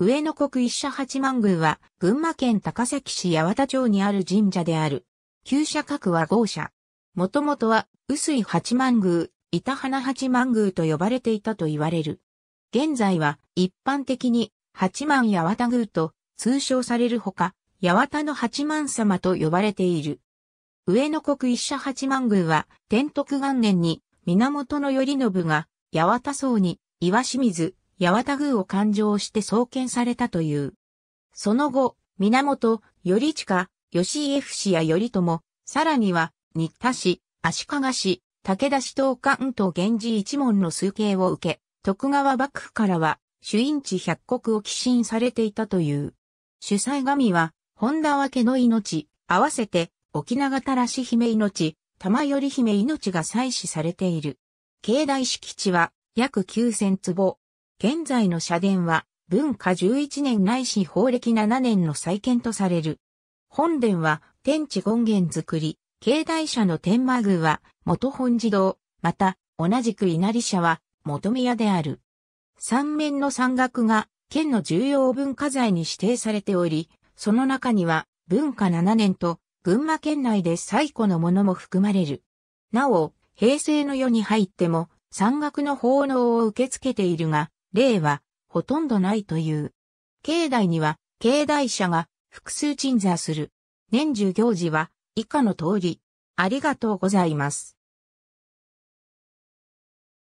上野国一社八幡宮は、群馬県高崎市八幡町にある神社である。旧社格は豪社。もともとは、薄い八幡宮、板花八幡宮と呼ばれていたと言われる。現在は、一般的に、八幡八幡宮と通称されるほか、八幡の八幡様と呼ばれている。上野国一社八幡宮は、天徳元年に、源頼信が、八幡荘に、岩清水、八幡宮を勘定して創建されたという。その後、源、頼近、吉井氏や頼朝、さらには、新田氏、足利氏、武田氏等関東源氏一門の数形を受け、徳川幕府からは、主因地百国を寄進されていたという。主催神は、本田分けの命、合わせて、沖永たらし姫命、玉寄姫命が祭祀されている。境内敷地は、約9000坪。現在の社殿は、文化11年ないし法暦7年の再建とされる。本殿は、天地権現作り、境内社の天満宮は、元本寺堂、また、同じく稲荷社は、元宮である。三面の山岳が、県の重要文化財に指定されており、その中には、文化7年と、群馬県内で最古のものも含まれる。なお、平成の世に入っても、山岳の奉納を受け付けているが、例はほとんどないという。境内には境内者が複数鎮座する。年中行事は以下の通り。ありがとうございます。